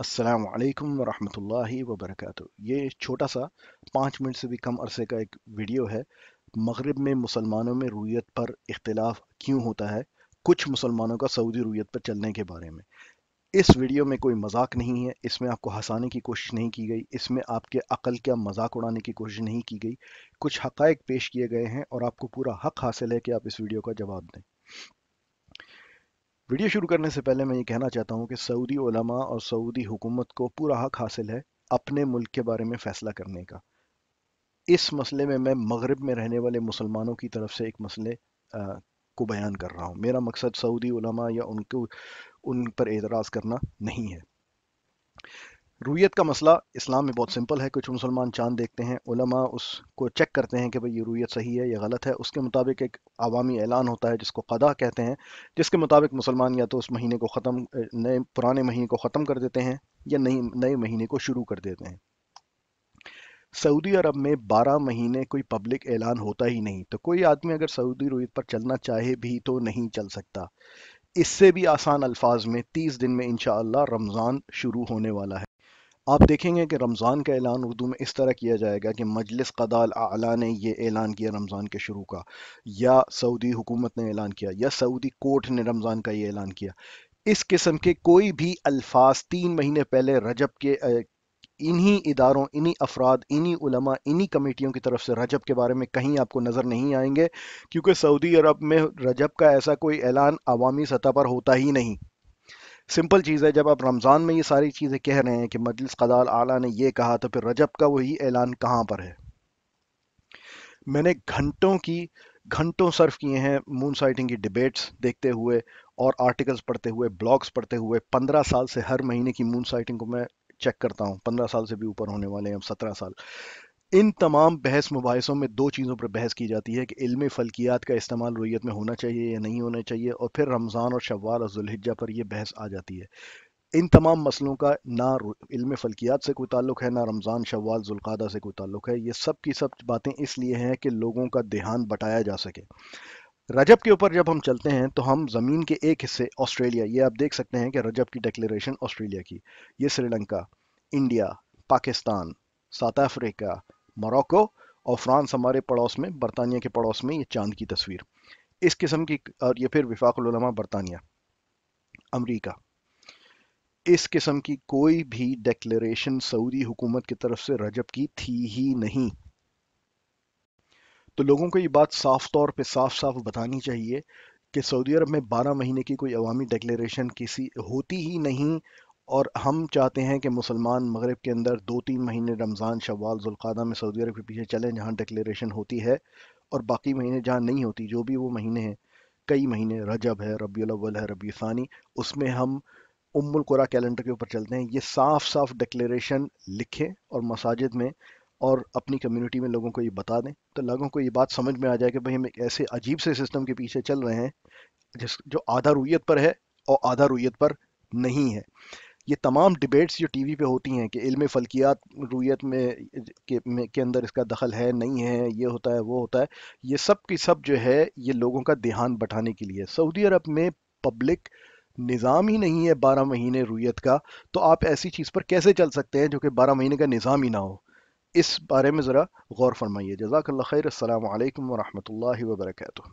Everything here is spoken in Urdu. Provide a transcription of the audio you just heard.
السلام علیکم ورحمۃ اللہ وبرکاتہ یہ چھوٹا سا پانچ منٹ سے بھی کم عرصے کا ایک ویڈیو ہے مغرب میں مسلمانوں میں رویت پر اختلاف کیوں ہوتا ہے کچھ مسلمانوں کا سعودی رویت پر چلنے کے بارے میں اس ویڈیو میں کوئی مذاق نہیں ہے اس میں آپ کو ہنسانے کی کوشش نہیں کی گئی اس میں آپ کے عقل کا مذاق اڑانے کی کوشش نہیں کی گئی کچھ حقائق پیش کیے گئے ہیں اور آپ کو پورا حق حاصل ہے کہ آپ اس ویڈیو کا جواب دیں ویڈیو شروع کرنے سے پہلے میں یہ کہنا چاہتا ہوں کہ سعودی علماء اور سعودی حکومت کو پورا حق حاصل ہے اپنے ملک کے بارے میں فیصلہ کرنے کا اس مسئلے میں میں مغرب میں رہنے والے مسلمانوں کی طرف سے ایک مسئلے کو بیان کر رہا ہوں میرا مقصد سعودی علماء یا ان کو ان پر اعتراض کرنا نہیں ہے رویت کا مسئلہ اسلام میں بہت سمپل ہے کچھ مسلمان چاند دیکھتے ہیں علماء اس کو چیک کرتے ہیں کہ بھئی یہ رویت صحیح ہے یا غلط ہے اس کے مطابق ایک عوامی اعلان ہوتا ہے جس کو قدا کہتے ہیں جس کے مطابق مسلمان یا تو اس مہینے کو ختم نئے پرانے مہینے کو ختم کر دیتے ہیں یا نئی نئے مہینے کو شروع کر دیتے ہیں سعودی عرب میں بارہ مہینے کوئی پبلک اعلان ہوتا ہی نہیں تو کوئی آدمی اگر سعودی رویت پر چلنا چاہے بھی تو نہیں چل سکتا اس سے بھی آسان الفاظ میں تیس دن میں انشاءاللہ رمضان شروع ہونے والا ہے آپ دیکھیں گے کہ رمضان کا اعلان اردو میں اس طرح کیا جائے گا کہ مجلس قدال اعلیٰ نے یہ اعلان کیا رمضان کے شروع کا یا سعودی حکومت نے اعلان کیا یا سعودی کورٹ نے رمضان کا یہ اعلان کیا اس قسم کے کوئی بھی الفاظ تین مہینے پہلے رجب کے انہی اداروں انہی افراد انہی علماء انہی کمیٹیوں کی طرف سے رجب کے بارے میں کہیں آپ کو نظر نہیں آئیں گے کیونکہ سعودی عرب میں رجب کا ایسا کوئی اعلان عوامی سطح پر ہوتا ہی نہیں سمپل چیز ہے جب آپ رمضان میں یہ ساری چیزیں کہہ رہے ہیں کہ مجلس قدال اعلیٰ نے یہ کہا تو پھر رجب کا وہی اعلان کہاں پر ہے میں نے گھنٹوں کی گھنٹوں صرف کیے ہیں مون سائٹنگ کی ڈبیٹس دیکھتے ہوئے اور آرٹیکلز پڑھتے ہوئے بلاگز پڑھتے ہوئے پندرہ سال سے ہر مہینے کی مون سائٹنگ کو میں چیک کرتا ہوں پندرہ سال سے بھی اوپر ہونے والے ہیں اب سترہ سال ان تمام بحث مباحثوں میں دو چیزوں پر بحث کی جاتی ہے کہ علم فلکیات کا استعمال رویت میں ہونا چاہیے یا نہیں ہونا چاہیے اور پھر رمضان اور شوال اور ذوالحجہ پر یہ بحث آ جاتی ہے ان تمام مسئلوں کا نہ علم فلکیات سے کوئی تعلق ہے نہ رمضان شوال ذوالقادہ سے کوئی تعلق ہے یہ سب کی سب باتیں اس لیے ہیں کہ لوگوں کا دھیان بٹایا جا سکے رجب کے اوپر جب ہم چلتے ہیں تو ہم زمین کے ایک حصے آسٹریلیا یہ آپ دیکھ سکتے ہیں کہ رجب کی ڈیکلیریشن آسٹریلیا کی یہ Sri Lanka India Pakistan South Africa Morocco اور فرانس ہمارے پڑوس میں برطانیہ کے پڑوس میں یہ چاند کی تصویر اس قسم کی اور یہ پھر وفاق العلماء برطانیہ امریکہ اس قسم کی کوئی بھی ڈیکلیریشن سعودی حکومت کی طرف سے رجب کی تھی ہی نہیں تو لوگوں کو یہ بات صاف طور پہ صاف صاف بتانی چاہیے کہ سعودی عرب میں بارہ مہینے کی کوئی عوامی ڈیکلیریشن کسی ہوتی ہی نہیں اور ہم چاہتے ہیں کہ مسلمان مغرب کے اندر دو تین مہینے رمضان شوال ذوالقادہ میں سعودی عرب کے پیچھے چلیں جہاں ڈکلیریشن ہوتی ہے اور باقی مہینے جہاں نہیں ہوتی جو بھی وہ مہینے ہیں کئی مہینے رجب ہے ربیع الاول ہے ربیع ثانی اس میں ہم ام القرا کیلنڈر کے اوپر چلتے ہیں یہ صاف صاف ڈکلیریشن لکھیں اور مساجد میں اور اپنی کمیونٹی میں لوگوں کو یہ بتا دیں تو لوگوں کو یہ بات سمجھ میں آ جائے کہ بھائی ہم ایک ایسے عجیب سے سسٹم کے پیچھے چل رہے ہیں جس جو آدھا رویت پر ہے اور آدھا رویت پر نہیں ہے یہ تمام ڈبیٹس جو ٹی وی پہ ہوتی ہیں کہ علم فلکیات رویت میں کے اندر اس کا دخل ہے نہیں ہے یہ ہوتا ہے وہ ہوتا ہے یہ سب کی سب جو ہے یہ لوگوں کا دھیان بٹھانے کے لیے سعودی عرب میں پبلک نظام ہی نہیں ہے بارہ مہینے رویت کا تو آپ ایسی چیز پر کیسے چل سکتے ہیں جو کہ بارہ مہینے کا نظام ہی نہ ہو اس بارے میں ذرا غور فرمائیے جزاک اللہ خیر السلام علیکم ورحمۃ اللہ وبرکاتہ